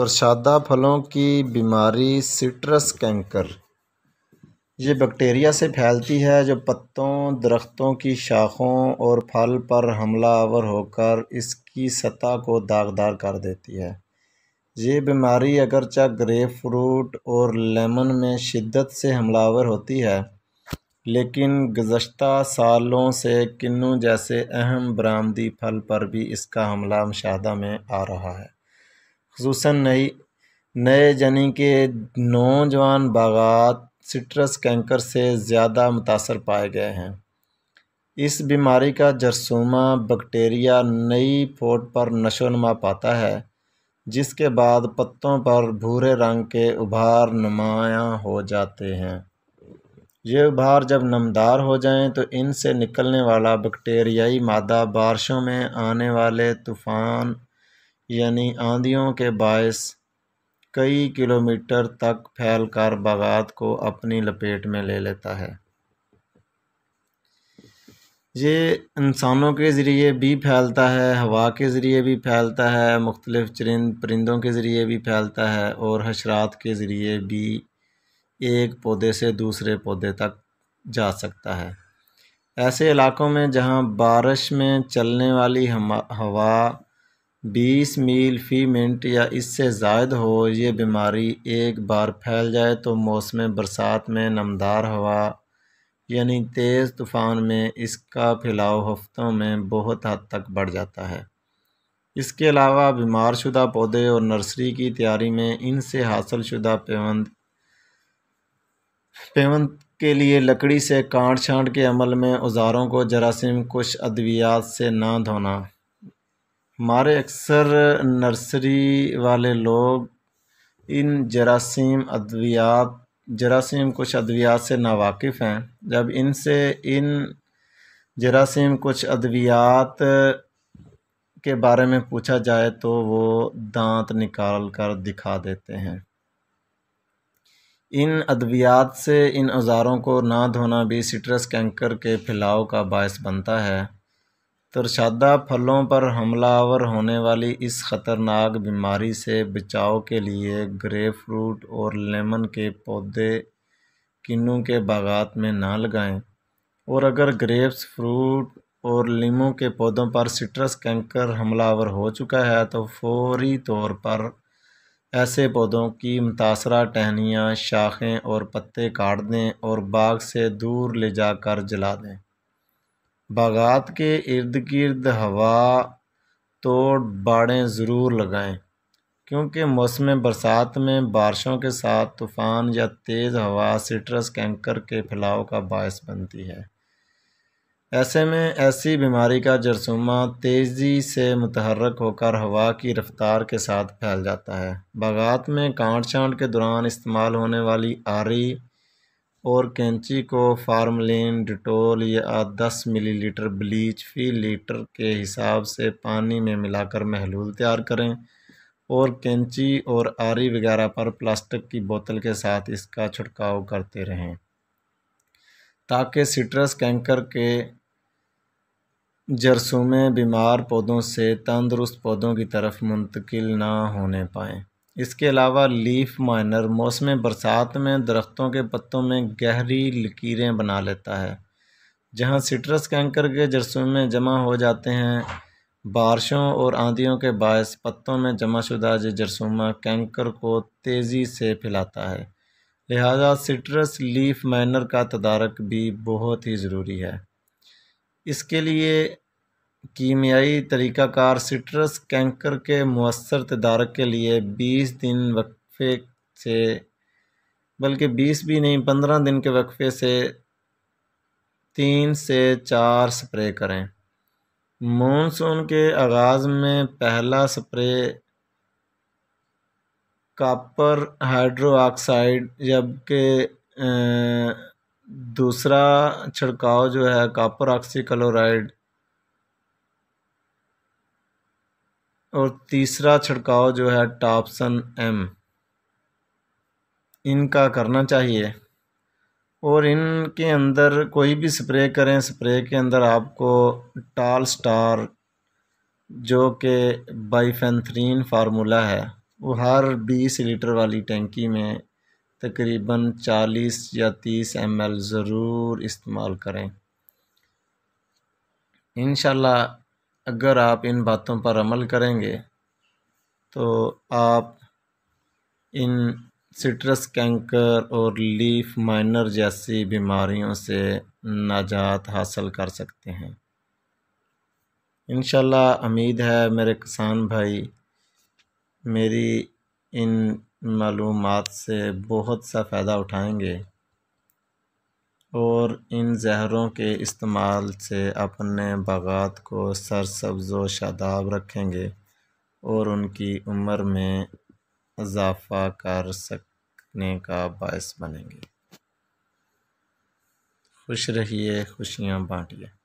प्रसादा फलों की बीमारी सिट्रस कैंकर ये बैक्टीरिया से फैलती है जो पत्तों दरख्तों की शाखों और फल पर हमला आवर होकर इसकी सतह को दागदार कर देती है ये बीमारी अगरचा ग्रेप फ्रूट और लेमन में शिद्दत से हमलावर होती है लेकिन गुज्त सालों से किन्नू जैसे अहम बरामदी फल पर भी इसका हमला मुशाह में आ रहा है खूस नई नए जनी के नौजवान बागात सिट्रस कैंकर से ज़्यादा मुतासर पाए गए हैं इस बीमारी का जरसूमा बैक्टीरिया नई पोट पर नशोनमा पाता है जिसके बाद पत्तों पर भूरे रंग के उभार नुमाया हो जाते हैं ये उभार जब नमदार हो जाएं तो इनसे निकलने वाला बैक्टीरियाई मादा बारिशों में आने वाले तूफ़ान यानी आंधियों के बायस कई किलोमीटर तक फैलकर बागात को अपनी लपेट में ले लेता है ये इंसानों के ज़रिए भी फैलता है हवा के ज़रिए भी फैलता है मुख्तलिफ़ चरिंद परिंदों के ज़रिए भी फैलता है और हशरात के ज़रिए भी एक पौधे से दूसरे पौधे तक जा सकता है ऐसे इलाकों में जहाँ बारिश में चलने वाली हवा बीस मील फ़ी मिनट या इससे जायद हो ये बीमारी एक बार फैल जाए तो मौसम बरसात में नमदार हवा यानी तेज़ तूफ़ान में इसका फैलाव हफ्तों में बहुत हद तक बढ़ जाता है इसके अलावा बीमार शुदा पौधे और नर्सरी की तैयारी में इनसे हासिल शुदा पेवंद पेवंद के लिए लकड़ी से काट छाँट के अमल में औजारों को जरासीम कुछ अद्वियात से ना धोना हमारे अक्सर नर्सरी वाले लोग इन जरासीम अद्वियात जरासीम कुछ अद्वियात से नावाकिफ़ हैं जब इनसे इन जरासीम कुछ अद्वियात के बारे में पूछा जाए तो वो दांत निकाल कर दिखा देते हैं इन अद्वियात से इन औजारों को ना धोना भी सिट्रस कैंकर के फैलाव का बायस बनता है तरशादा फलों पर हमलावर होने वाली इस खतरनाक बीमारी से बचाव के लिए ग्रेपफ्रूट और लेमन के पौधे किन्नू के बागात में ना लगाएं और अगर ग्रेप्स फ्रूट और लीमू के पौधों पर सिट्रस कैंकर हमलावर हो चुका है तो फौरी तौर पर ऐसे पौधों की मुतासरा टहनियाँ शाखें और पत्ते काट दें और बाग से दूर ले जाकर जला दें बाग़ात के इर्द गिर्द हवा तोड़ बाड़ें ज़रूर लगाएँ क्योंकि मौसम बरसात में बारिशों के साथ तूफ़ान या तेज़ हवा सिट्रस कैंकर के फैलाव का बायस बनती है ऐसे में ऐसी बीमारी का जरसुमा तेज़ी से मतहरक होकर हवा की रफ़्तार के साथ फैल जाता है बागात में कांट छांट के दौरान इस्तेमाल होने वाली आरी और कैंची को फार्मलिन डिटोल या दस मिलीलीटर ब्लीच फ़ी लीटर के हिसाब से पानी में मिलाकर महलूल तैयार करें और कैंची और आरी वगैरह पर प्लास्टिक की बोतल के साथ इसका छिड़काव करते रहें ताकि सिट्रस कैंकर के जरसूमें बीमार पौधों से तंदुरुस्त पौधों की तरफ मुंतकिल ना होने पाएँ इसके अलावा लीफ माइनर मौसम बरसात में दरख्तों के पत्तों में गहरी लकीरें बना लेता है जहां सिट्रस कैंकर के जरसों में जमा हो जाते हैं बारिशों और आंधियों के बायस पत्तों में जमाशुदा ये जरसूमा कैंकर को तेज़ी से फैलाता है लिहाजा सिट्रस लीफ माइनर का तदारक भी बहुत ही ज़रूरी है इसके लिए कीमियाई तरीकाकार सिट्रस कैंकर के मवसर तदारक के लिए बीस दिन वक्फे से बल्कि बीस भी नहीं पंद्रह दिन के वक्फे से तीन से चार स्प्रे करें मानसून के आगाज़ में पहला स्प्रे कापर हाइड्रोक्साइड जबकि दूसरा छिड़काव जो है कापर ऑक्सीक्लोराइड और तीसरा छिड़काव जो है टापसन एम इनका करना चाहिए और इनके अंदर कोई भी स्प्रे करें स्प्रे के अंदर आपको टाल स्टार जो कि बाईफेंथ्रीन फार्मूला है वो हर 20 लीटर वाली टैंकी में तकरीबन 40 या 30 एम ज़रूर इस्तेमाल करें इन अगर आप इन बातों पर अमल करेंगे तो आप इन सिट्रस कैंकर और लीफ माइनर जैसी बीमारियों से नाजात हासिल कर सकते हैं इन उम्मीद है मेरे किसान भाई मेरी इन मालूम से बहुत सा फ़ायदा उठाएंगे और इन जहरों के इस्तेमाल से अपने बाग़ात को सरसब्ज व शादाब रखेंगे और उनकी उम्र में इजाफ़ा कर सकने का बायस बनेंगे खुश रहिए खुशियाँ बाँटिए